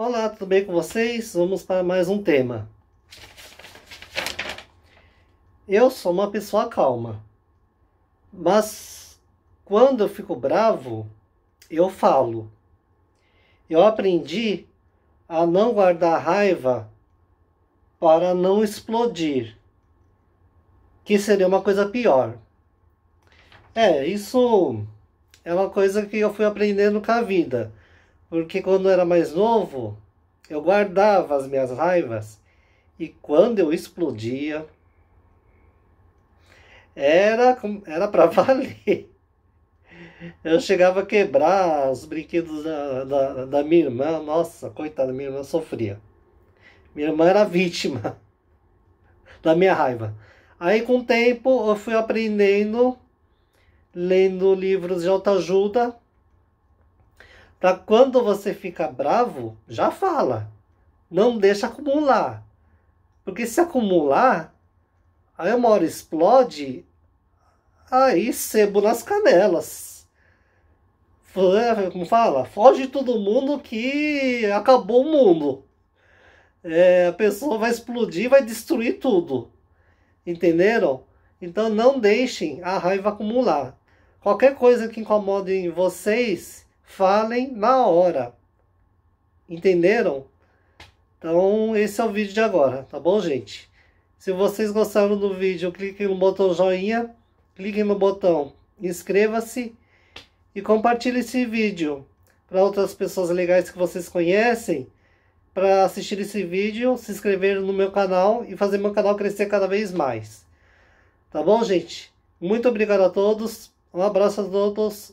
Olá, tudo bem com vocês? Vamos para mais um tema. Eu sou uma pessoa calma, mas quando eu fico bravo, eu falo. Eu aprendi a não guardar raiva para não explodir, que seria uma coisa pior. É, isso é uma coisa que eu fui aprendendo com a vida porque quando era mais novo eu guardava as minhas raivas e quando eu explodia era era para valer. Eu chegava a quebrar os brinquedos da, da, da minha irmã. Nossa, coitada, minha irmã sofria. Minha irmã era vítima da minha raiva. Aí, com o tempo, eu fui aprendendo, lendo livros de autoajuda, para quando você fica bravo, já fala. Não deixa acumular. Porque se acumular, aí uma hora explode, aí sebo nas canelas. É, como fala? Foge todo mundo que acabou o mundo. É, a pessoa vai explodir, vai destruir tudo. Entenderam? Então não deixem a raiva acumular. Qualquer coisa que incomode em vocês, falem na hora. Entenderam? Então, esse é o vídeo de agora, tá bom, gente? Se vocês gostaram do vídeo, cliquem no botão joinha, cliquem no botão inscreva-se e compartilhe esse vídeo para outras pessoas legais que vocês conhecem, para assistir esse vídeo, se inscrever no meu canal e fazer meu canal crescer cada vez mais. Tá bom, gente? Muito obrigado a todos, um abraço a todos